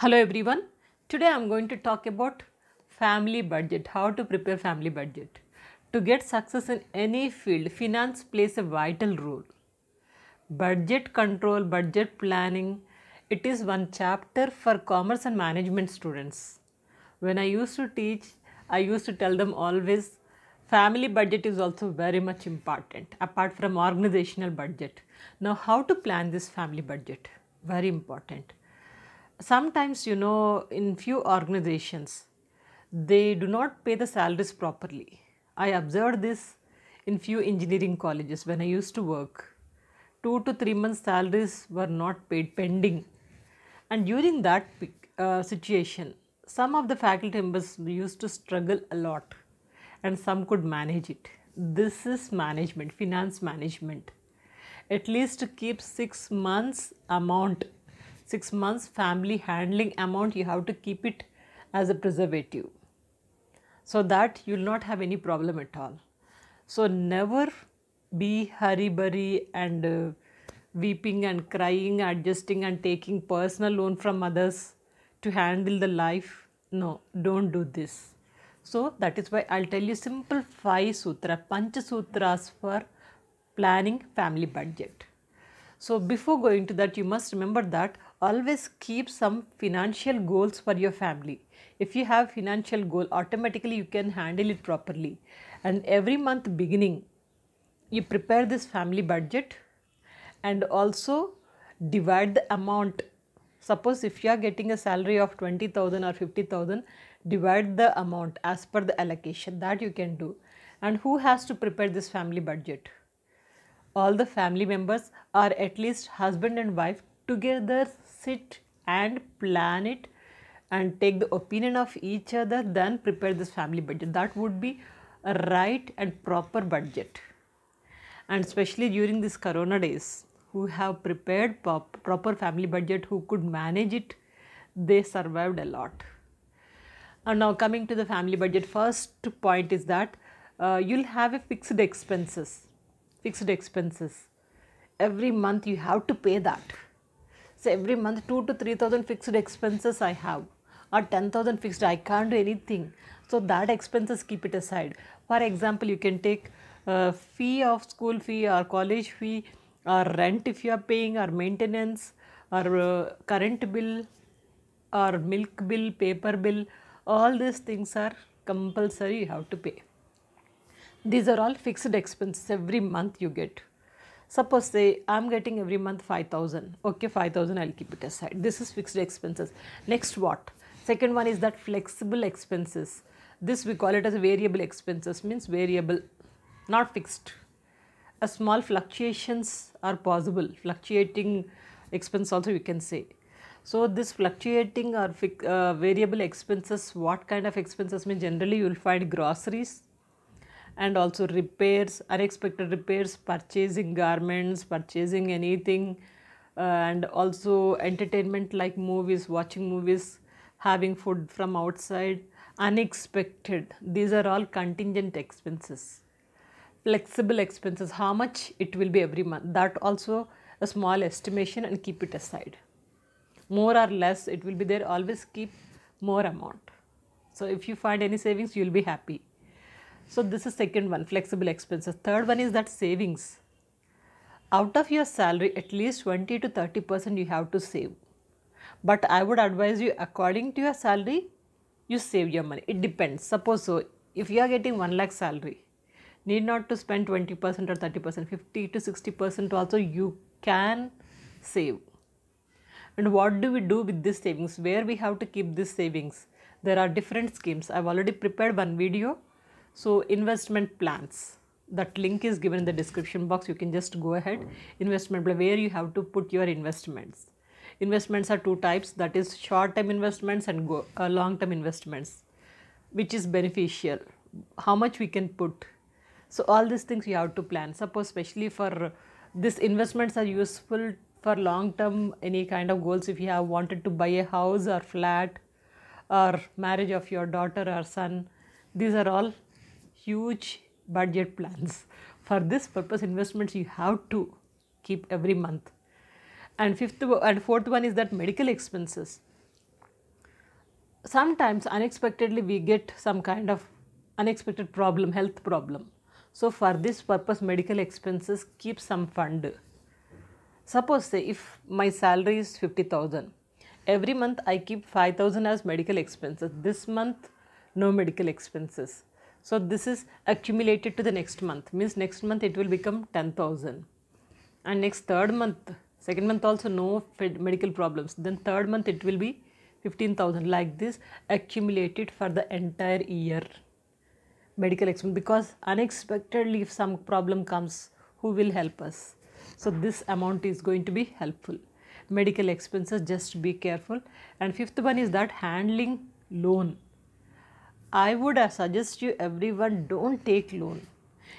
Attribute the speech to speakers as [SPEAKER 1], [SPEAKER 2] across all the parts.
[SPEAKER 1] Hello everyone. Today I'm going to talk about family budget, how to prepare family budget. To get success in any field, finance plays a vital role. Budget control, budget planning, it is one chapter for commerce and management students. When I used to teach, I used to tell them always family budget is also very much important apart from organizational budget. Now how to plan this family budget? Very important sometimes you know in few organizations they do not pay the salaries properly. I observed this in few engineering colleges when I used to work. Two to three months salaries were not paid pending. And during that uh, situation, some of the faculty members used to struggle a lot and some could manage it. This is management, finance management. At least keep six months amount six months family handling amount you have to keep it as a preservative so that you will not have any problem at all. So never be hurry-burry and uh, weeping and crying, adjusting and taking personal loan from others to handle the life. No, don't do this. So that is why I'll tell you simple five sutra, pancha sutras for planning family budget. So before going to that, you must remember that always keep some financial goals for your family if you have financial goal automatically you can handle it properly and every month beginning you prepare this family budget and also divide the amount suppose if you are getting a salary of 20000 or 50000 divide the amount as per the allocation that you can do and who has to prepare this family budget all the family members or at least husband and wife together, sit and plan it and take the opinion of each other, then prepare this family budget. That would be a right and proper budget. And especially during this corona days, who have prepared pop, proper family budget, who could manage it, they survived a lot. And now coming to the family budget, first point is that uh, you'll have a fixed expenses, fixed expenses. Every month you have to pay that so every month 2 to 3000 fixed expenses I have or 10,000 fixed I can't do anything. So that expenses keep it aside. For example, you can take uh, fee of school fee or college fee or rent if you are paying or maintenance or uh, current bill or milk bill, paper bill, all these things are compulsory you have to pay. These are all fixed expenses every month you get. Suppose say I'm getting every month 5000. Okay, 5000 I'll keep it aside. This is fixed expenses. Next what? Second one is that flexible expenses. This we call it as variable expenses means variable, not fixed. A small fluctuations are possible. Fluctuating expense also we can say. So this fluctuating or uh, variable expenses, what kind of expenses mean generally you will find groceries, and also repairs, unexpected repairs, purchasing garments, purchasing anything, uh, and also entertainment like movies, watching movies, having food from outside, unexpected. These are all contingent expenses. Flexible expenses, how much it will be every month. That also a small estimation and keep it aside. More or less, it will be there. Always keep more amount. So if you find any savings, you will be happy. So, this is second one flexible expenses. Third one is that savings. Out of your salary at least 20 to 30 percent you have to save. But I would advise you according to your salary you save your money. It depends. Suppose so if you are getting 1 lakh salary need not to spend 20 percent or 30 percent 50 to 60 percent also you can save. And what do we do with this savings? Where we have to keep this savings? There are different schemes. I have already prepared one video so investment plans that link is given in the description box you can just go ahead investment plan where you have to put your investments. Investments are two types that is short term investments and uh, long term investments which is beneficial how much we can put. So all these things you have to plan suppose especially for this investments are useful for long term any kind of goals if you have wanted to buy a house or flat or marriage of your daughter or son these are all huge budget plans. For this purpose, investments you have to keep every month. And fifth and fourth one is that medical expenses. Sometimes unexpectedly we get some kind of unexpected problem, health problem. So for this purpose, medical expenses keep some fund. Suppose say if my salary is 50,000, every month I keep 5,000 as medical expenses. This month, no medical expenses. So this is accumulated to the next month means next month it will become 10,000 and next third month second month also no medical problems then third month it will be 15,000 like this accumulated for the entire year medical expense because unexpectedly if some problem comes who will help us so this amount is going to be helpful medical expenses just be careful and fifth one is that handling loan I would suggest you everyone don't take loan.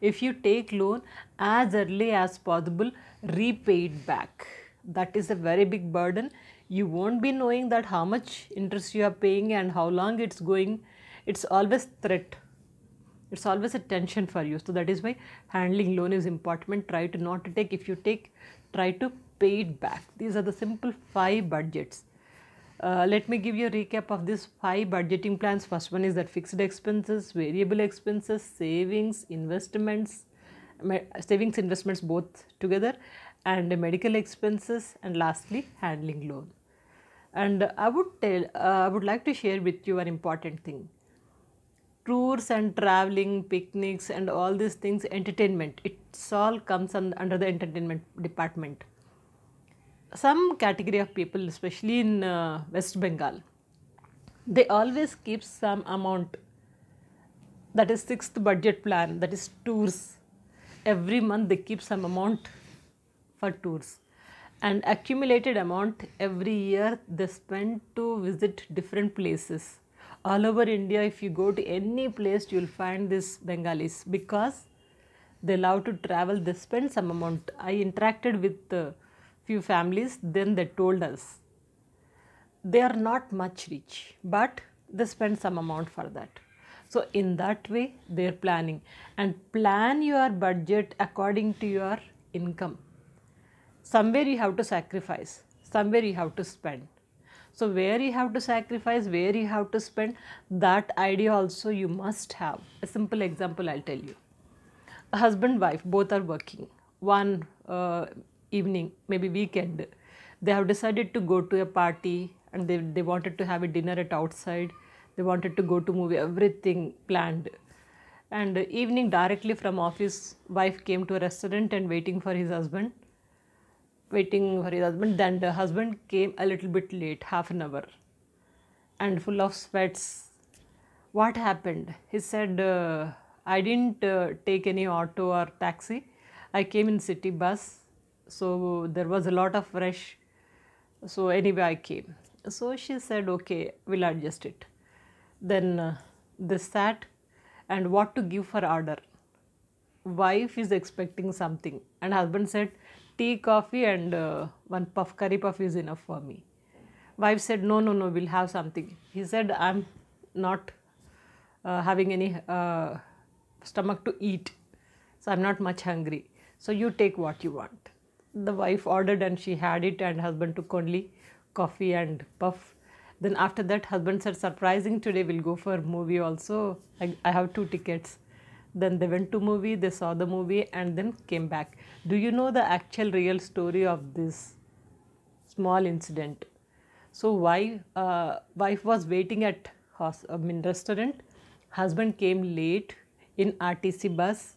[SPEAKER 1] If you take loan as early as possible, repay it back. That is a very big burden. You won't be knowing that how much interest you are paying and how long it's going. It's always threat. It's always a tension for you. So that is why handling loan is important. Try to not to take. If you take, try to pay it back. These are the simple five budgets. Uh, let me give you a recap of these five budgeting plans. First one is that fixed expenses, variable expenses, savings, investments, savings investments both together and medical expenses and lastly handling loan. And I would tell, uh, I would like to share with you an important thing. Tours and traveling, picnics and all these things, entertainment, it's all comes under the entertainment department some category of people especially in uh, West Bengal, they always keep some amount that is sixth budget plan that is tours. Every month they keep some amount for tours and accumulated amount every year they spend to visit different places. All over India if you go to any place you will find this Bengalis because they love to travel they spend some amount. I interacted with uh, few families, then they told us they are not much rich, but they spend some amount for that. So in that way, they are planning and plan your budget according to your income. Somewhere you have to sacrifice, somewhere you have to spend. So where you have to sacrifice, where you have to spend, that idea also you must have. A simple example I'll tell you. A husband, wife, both are working. One uh, evening, maybe weekend, they have decided to go to a party and they, they wanted to have a dinner at outside. They wanted to go to movie, everything planned. And evening directly from office, wife came to a restaurant and waiting for his husband. Waiting for his husband. Then the husband came a little bit late, half an hour. And full of sweats. What happened? He said, uh, I didn't uh, take any auto or taxi. I came in city bus so there was a lot of rush. So anyway, I came. So she said, okay, we'll adjust it. Then uh, this, and what to give for order. Wife is expecting something, and husband said, tea, coffee, and uh, one puff curry puff is enough for me. Wife said, no, no, no, we'll have something. He said, I'm not uh, having any uh, stomach to eat, so I'm not much hungry. So you take what you want the wife ordered and she had it and husband took only coffee and puff then after that husband said surprising today we'll go for movie also I, I have two tickets then they went to movie they saw the movie and then came back do you know the actual real story of this small incident so wife uh, wife was waiting at house, I mean, restaurant husband came late in rtc bus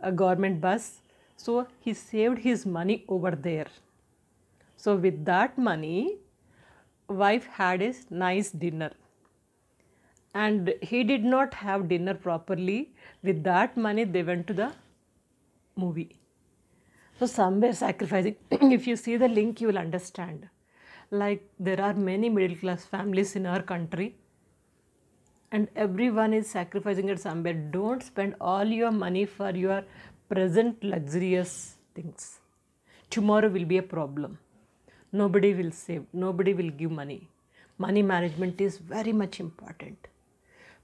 [SPEAKER 1] a government bus so he saved his money over there. So with that money, wife had a nice dinner. And he did not have dinner properly. With that money, they went to the movie. So somewhere sacrificing. if you see the link, you will understand. Like there are many middle class families in our country and everyone is sacrificing at somewhere. Don't spend all your money for your present luxurious things. Tomorrow will be a problem. Nobody will save, nobody will give money. Money management is very much important.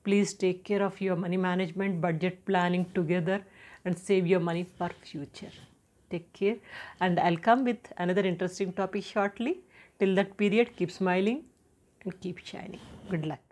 [SPEAKER 1] Please take care of your money management, budget planning together and save your money for future. Take care and I'll come with another interesting topic shortly. Till that period, keep smiling and keep shining. Good luck.